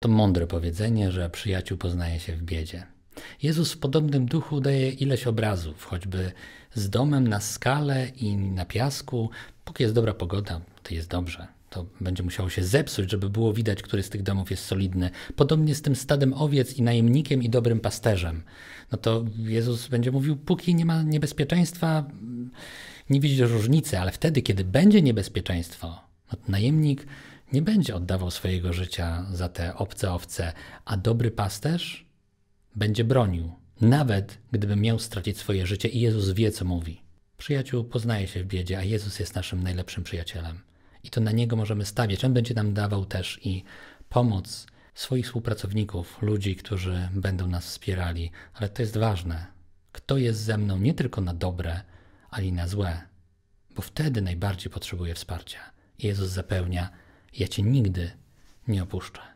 To mądre powiedzenie, że przyjaciół poznaje się w biedzie. Jezus w podobnym duchu daje ileś obrazów, choćby z domem na skale i na piasku. Póki jest dobra pogoda, to jest dobrze. To będzie musiało się zepsuć, żeby było widać, który z tych domów jest solidny. Podobnie z tym stadem owiec i najemnikiem i dobrym pasterzem. No to Jezus będzie mówił, póki nie ma niebezpieczeństwa, nie widzisz różnicy, ale wtedy, kiedy będzie niebezpieczeństwo, Najemnik nie będzie oddawał swojego życia za te obce owce, a dobry pasterz będzie bronił, nawet gdyby miał stracić swoje życie i Jezus wie, co mówi. Przyjaciół poznaje się w biedzie, a Jezus jest naszym najlepszym przyjacielem. I to na Niego możemy stawiać. On będzie nam dawał też i pomoc swoich współpracowników, ludzi, którzy będą nas wspierali. Ale to jest ważne. Kto jest ze mną nie tylko na dobre, ale i na złe, bo wtedy najbardziej potrzebuję wsparcia. Jezus zapełnia: Ja cię nigdy nie opuszczę.